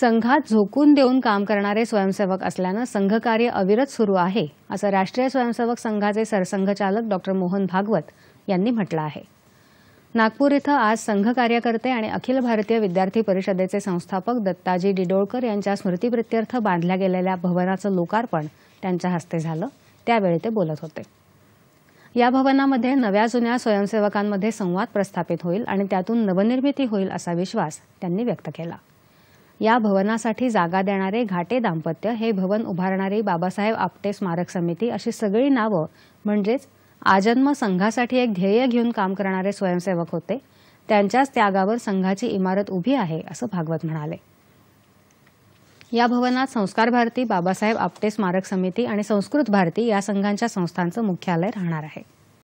संघात झोकून देऊन काम करणारे स्वयंसेवक असल्यानं संघकार्य अविरत सुरू आहे असं राष्ट्रीय स्वयंसेवक संघाचे सरसंघचालक डॉक्टर मोहन भागवत यांनी म्हटलं आहे नागपूर इथं आज संघ कार्यकर्ते आणि अखिल भारतीय विद्यार्थी परिषदेचे संस्थापक दत्ताजी डिडोळकर यांच्या स्मृतीप्रित्यर्थ बांधल्या गेलेल्या भवनाचं लोकार्पण त्यांच्या हस्ते झालं त्यावेळी ते बोलत होते या भवनामध्ये नव्या जुन्या स्वयंसेवकांमध्ये संवाद प्रस्थापित होईल आणि त्यातून नवनिर्मिती होईल असा विश्वास त्यांनी व्यक्त केला या भवनासाठी जागा देणारे घाटे दाम्पत्य हे भवन उभारणारी बाबासाहेब आपटे स्मारक समिती अशी सगळी नावं म्हणजेच आजन्म संघासाठी एक ध्येय घेऊन काम करणारे स्वयंसेवक होते त्यांच्याच त्यागावर संघाची इमारत उभी आहे असं भागवत म्हणाले या भवनात संस्कार भारती बाबासाहेब आपटे स्मारक समिती आणि संस्कृत भारती या संघांच्या संस्थांचं मुख्यालय राहणार आहे